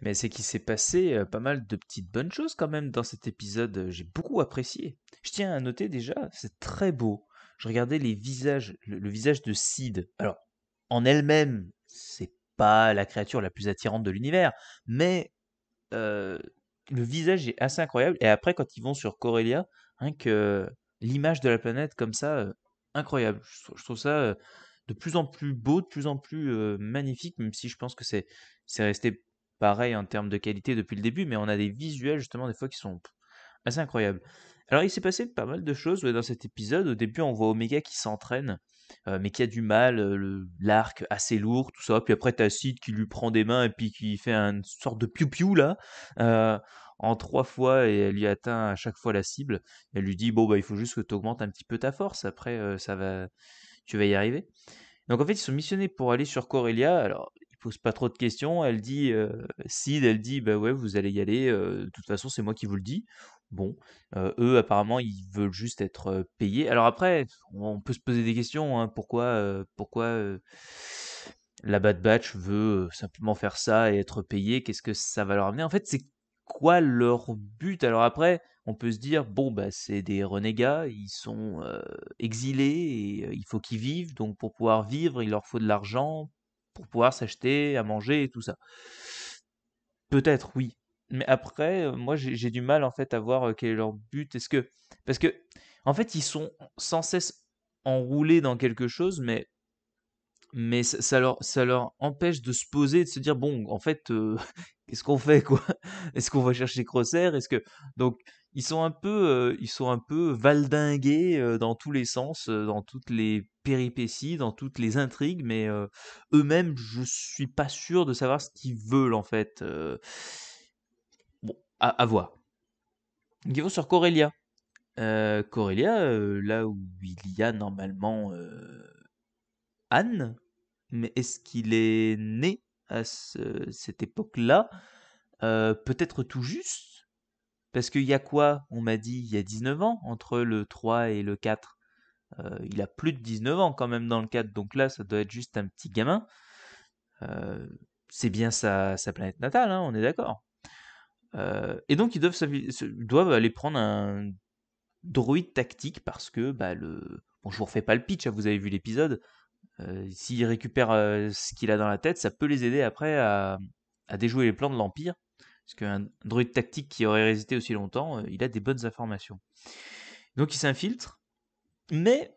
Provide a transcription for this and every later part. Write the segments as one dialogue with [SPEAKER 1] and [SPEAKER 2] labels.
[SPEAKER 1] mais c'est qu'il s'est passé euh, pas mal de petites bonnes choses quand même dans cet épisode. Euh, j'ai beaucoup apprécié. Je tiens à noter déjà, c'est très beau. Je regardais les visages, le, visage de Sid. Alors, en elle-même, c'est pas la créature la plus attirante de l'univers, mais euh, le visage est assez incroyable. Et après, quand ils vont sur Corellia, que l'image de la planète comme ça, incroyable. Je, trouve ça. de plus en plus beau, de plus en plus magnifique, même si je pense que c'est resté pareil en termes de qualité depuis le début, mais on a des visuels justement des fois qui sont assez incroyables. Alors il s'est passé pas mal de choses dans cet épisode. Au début, on voit Omega qui s'entraîne, euh, mais qui a du mal, euh, l'arc assez lourd, tout ça. Puis après, t'as qui lui prend des mains et puis qui fait une sorte de piou-piou là. Euh, en trois fois et elle lui atteint à chaque fois la cible. Elle lui dit bon bah il faut juste que tu augmentes un petit peu ta force, après ça va tu vas y arriver. Donc en fait ils sont missionnés pour aller sur Corellia. Alors pose pas trop de questions. Elle dit, si Sid, elle dit, bah ouais, vous allez y aller. de toute façon, c'est moi qui vous le dis. Bon, eux, apparemment, ils veulent juste être payés. Alors après, on peut se poser des questions. Hein. pourquoi, pourquoi la Bad Batch veut simplement faire ça et être payé Qu'est-ce que ça va leur amener En fait, c'est quoi leur but Alors après, on peut se dire bon bah c'est des renégats, ils sont exilés et il faut qu'ils vivent, donc pour pouvoir vivre il leur faut de l'argent pour pouvoir s'acheter à manger et tout ça. Peut-être, oui. Mais après, euh, moi, j'ai du mal en fait à voir euh, quel est leur but. Est-ce que parce que en fait, ils sont sans cesse enroulés dans quelque chose, mais mais ça, leur ça leur empêche de se poser, de se dire bon, en fait, euh, qu'est-ce qu'on fait quoi Est-ce qu'on va chercher Crosser Est-ce que donc ils sont un peu, ils sont un peu valdingués dans tous les sens, dans toutes les péripéties, dans toutes les intrigues, mais eux-mêmes, je suis pas sûr de savoir ce qu'ils veulent en fait. bon, à, voir. voir. Niveau sur Corelia, Euh, là où il y a normalement Anne, mais est-ce qu'il est né à cette époque-là Peut-être tout juste parce qu'il y a quoi, on m'a dit, il y a 19 ans entre le 3 et le 4 euh, Il a plus de 19 ans quand même dans le 4, donc là, ça doit être juste un petit gamin. Euh, c'est bien sa, planète natale, hein, on est d'accord. Euh, et donc ils doivent, aller prendre un droïde tactique parce que bah, le... Bon, je vous refais pas le pitch, hein, vous avez vu l'épisode. S'il récupère ce qu'il a dans la tête, ça peut les aider après à déjouer les plans de l'Empire parce qu'un druide tactique qui aurait résisté aussi longtemps, euh, il a des bonnes informations. Donc ils s'infiltrent, mais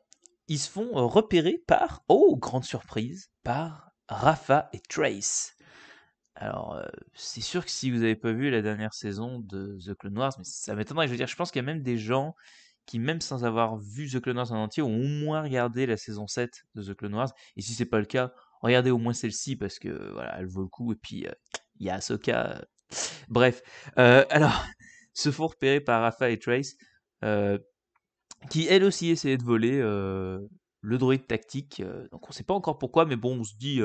[SPEAKER 1] ils se font euh, repérer par, oh, grande surprise, par Rafa et Trace. Alors, euh, c'est sûr que si vous n'avez pas vu la dernière saison de The Clone Wars, mais ça m'étonnerait, je veux dire, je pense qu'il y a même des gens qui, même sans avoir vu The Clone Wars en entier, ont au moins regardé la saison 7 de The Clone Wars. Et si c'est pas le cas, regardez au moins celle-ci parce que voilà, elle vaut le coup. Et puis, il y a Ahsoka Bref, euh, alors, se font repérer par Rafa et Trace, euh, qui elle aussi essayait de voler euh, le droïde tactique. donc on ne sait pas encore pourquoi, mais bon, on se dit,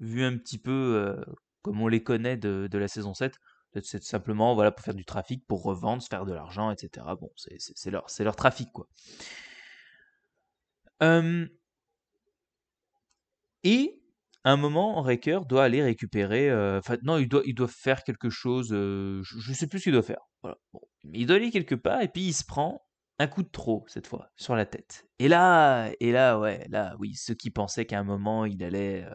[SPEAKER 1] vu un petit peu comme on les connaît de, la saison 7, c'est simplement voilà, pour faire du trafic, pour revendre, se faire de l'argent, etc. Bon, c'est leur, leur trafic, quoi. Et à un moment, Raker doit aller récupérer. Euh, enfin, non, il doit, faire quelque chose. Euh, je ne sais plus ce qu'il doit faire. Il doit aller quelque part et puis il se prend un coup de trop cette fois sur la tête. Et là, et là, ouais, là, oui, ceux qui pensaient qu'à un moment il allait, euh,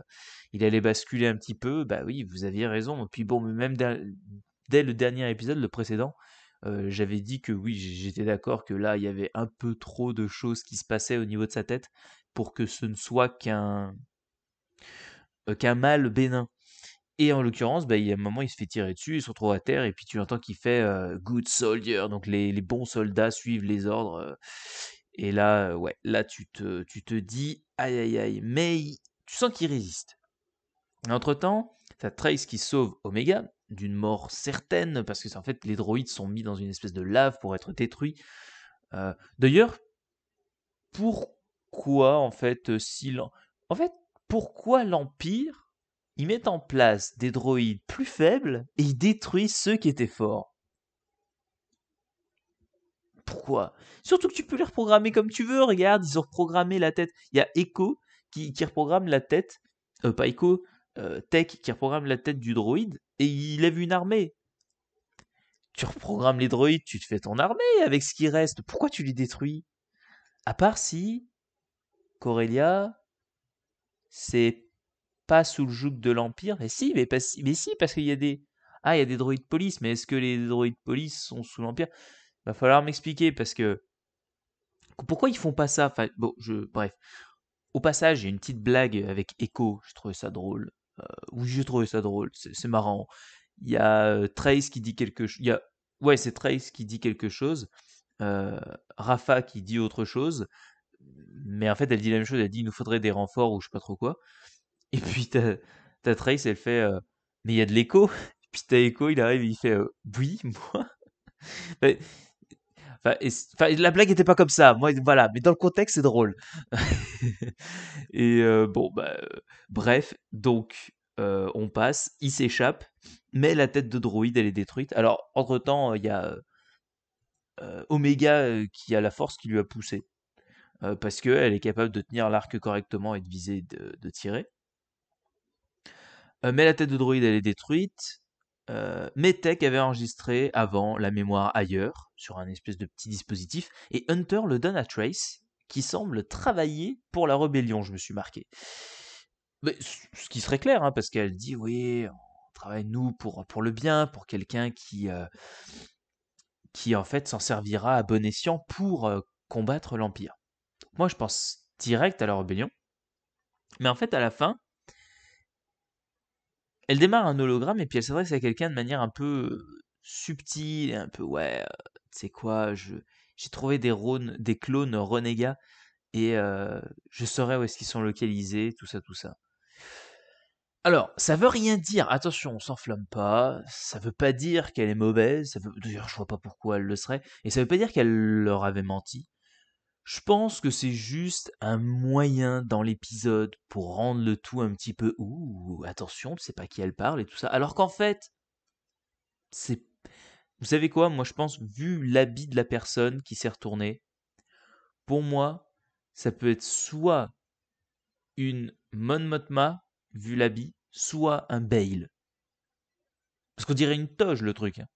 [SPEAKER 1] il allait basculer un petit peu, bah oui, vous aviez raison. Et puis bon, même dès le dernier épisode, le précédent, j'avais dit que oui, j'étais d'accord que là, il y avait un peu trop de choses qui se passaient au niveau de sa tête pour que ce ne soit qu'un euh, qu'un mâle bénin. Et en l'occurrence, bah, il y a un moment, il se fait tirer dessus, il se retrouve à terre, et puis tu entends qu'il fait euh, Good Soldier, donc les, bons soldats suivent les ordres. Euh. et là, ouais, là, tu te, tu te dis Aïe aïe aïe, mais tu sens qu'il résiste. Entre temps, t'as Trace qui sauve Omega d'une mort certaine, parce que en fait, les droïdes sont mis dans une espèce de lave pour être détruits. D'ailleurs, pourquoi en fait, s'il... En fait, pourquoi l'Empire, il met en place des droïdes plus faibles et ils détruisent ceux qui étaient forts Pourquoi Surtout que tu peux les reprogrammer comme tu veux, regarde, ils ont reprogrammé la tête. Il y a Echo qui, reprogramme la tête, euh, pas Echo, euh, Tech qui reprogramme la tête du droïde et il lève une armée. Tu reprogrammes les droïdes, tu te fais ton armée avec ce qui reste. Pourquoi tu les détruis À part si Corellia, c'est pas sous le joug de l'Empire. Et si, mais, si, parce qu'il y a des. Ah, il y a des droïdes police, mais est-ce que les droïdes police sont sous l'Empire va falloir m'expliquer parce que. Pourquoi ils font pas ça je. Bref. Au passage, il y a une petite blague avec Echo, je trouvais ça drôle. Euh, oui, j'ai trouvé ça drôle, c'est marrant. Il y a euh, Trace qui dit quelque chose. A... Ouais, c'est Trace qui dit quelque chose. Euh, Rafa qui dit autre chose mais en fait, elle dit la même chose. Elle dit il nous faudrait des renforts ou je sais pas trop quoi. Et puis, ta Trace, elle fait euh, mais il y a de l'écho. puis, ta écho il arrive, il fait euh, oui, moi. Bah, la blague n'était pas comme ça, moi, voilà, mais dans le contexte, c'est drôle. et euh, bon, bah, bref, donc on passe, il s'échappe, mais la tête de droïde, elle est détruite. Alors, entre temps, il y a Omega qui a la force qui lui a poussé. Euh, parce qu'elle est capable de tenir l'arc correctement et de viser, de, de tirer. Euh, mais la tête de droïde, elle est détruite. Euh, Metek avait enregistré avant la mémoire ailleurs, sur un espèce de petit dispositif, et Hunter le donne à Trace, qui semble travailler pour la rébellion, je me suis marqué. ce qui serait clair, hein, parce qu'elle dit, oui, on travaille nous pour, pour le bien, pour quelqu'un qui, qui en fait s'en servira à bon escient pour combattre l'Empire moi je pense direct à la rébellion. Mais en fait, à la fin, elle démarre un hologramme et puis elle s'adresse à quelqu'un de manière un peu euh, subtile et un peu ouais, euh, tu sais quoi, je j'ai trouvé des, des clones renégats et euh, je saurais où est-ce qu'ils sont localisés, tout ça, tout ça. Alors, ça veut rien dire, attention, on s'enflamme pas, ça veut pas dire qu'elle est mauvaise, ça veut d'ailleurs je vois pas pourquoi elle le serait, et ça veut pas dire qu'elle leur avait menti, je pense que c'est juste un moyen dans l'épisode pour rendre le tout un petit peu ouh, attention, tu sais pas qui elle parle et tout ça. Alors qu'en fait, c'est. Vous savez quoi Moi, je pense, vu l'habit de la personne qui s'est retournée, pour moi, ça peut être soit une Motma, vu l'habit, soit un bail. Parce qu'on dirait une toge, le truc. Hein.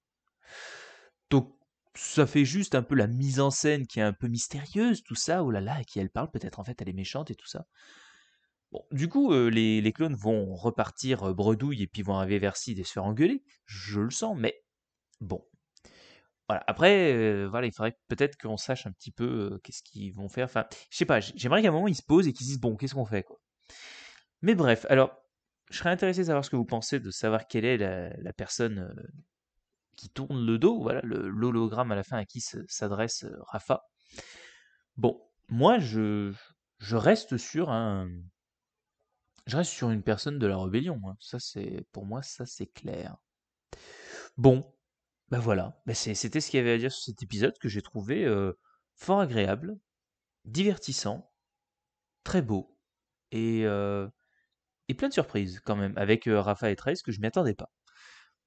[SPEAKER 1] Donc, ça fait juste un peu la mise en scène qui est un peu mystérieuse, tout ça, oh là là, à qui elle parle, peut-être en fait elle est méchante et tout ça. Bon, du coup, euh, les, clones vont repartir euh, bredouille et puis vont arriver vers Sid et se faire engueuler, je le sens, mais bon. Voilà, après, euh, voilà, il faudrait peut-être qu'on sache un petit peu qu'est-ce qu'ils vont faire. Enfin, je sais pas, j'aimerais qu'à un moment ils se posent et qu'ils disent bon, qu'est-ce qu'on fait quoi. Mais bref, alors, je serais intéressé de savoir ce que vous pensez, de savoir quelle est la personne qui tourne le dos, voilà, l'hologramme à la fin à qui s'adresse euh, Rafa. Bon, moi je, je reste sur un. Je reste sur une personne de la rébellion. Hein. Ça, c'est pour moi, ça c'est clair. Bon, ben voilà. Ben c'était ce qu'il y avait à dire sur cet épisode que j'ai trouvé euh, fort agréable, divertissant, très beau et, euh, et plein de surprises quand même avec Rafa et Trace que je m'y attendais pas.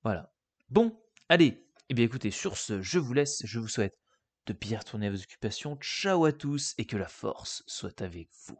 [SPEAKER 1] Voilà. Bon, Allez, eh bien écoutez, sur ce, je vous laisse, je vous souhaite de bien retourner à vos occupations, ciao à tous et que la force soit avec vous.